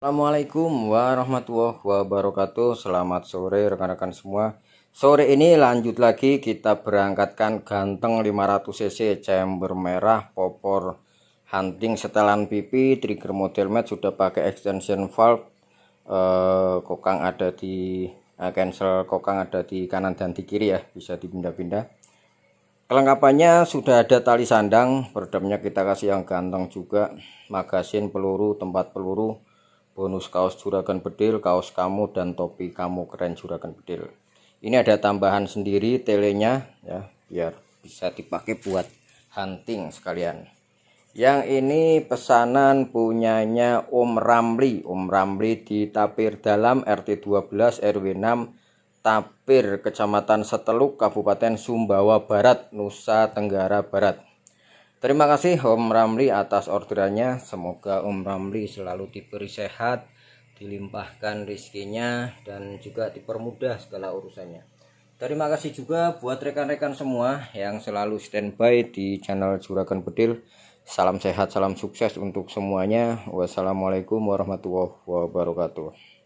Assalamualaikum warahmatullahi wabarakatuh Selamat sore rekan-rekan semua Sore ini lanjut lagi kita berangkatkan ganteng 500cc chamber merah popor hunting setelan pipi trigger model mat sudah pakai extension valve eh, kokang ada di eh, cancel kokang ada di kanan dan di kiri ya bisa dipindah-pindah Kelengkapannya sudah ada tali sandang, berdamnya kita kasih yang ganteng juga, magasin peluru, tempat peluru, bonus kaos juragan bedil, kaos kamu dan topi kamu keren juragan bedil. Ini ada tambahan sendiri telenya ya, biar bisa dipakai buat hunting sekalian. Yang ini pesanan punyanya Om Ramli, Om Ramli di Tapir Dalam RT 12 RW 6 Tapir Kecamatan Seteluk Kabupaten Sumbawa Barat Nusa Tenggara Barat. Terima kasih Om Ramli atas orderannya. Semoga Om Ramli selalu diberi sehat, dilimpahkan rizkinya, dan juga dipermudah segala urusannya. Terima kasih juga buat rekan-rekan semua yang selalu standby di channel Juragan Bedil. Salam sehat, salam sukses untuk semuanya. Wassalamualaikum warahmatullahi wabarakatuh.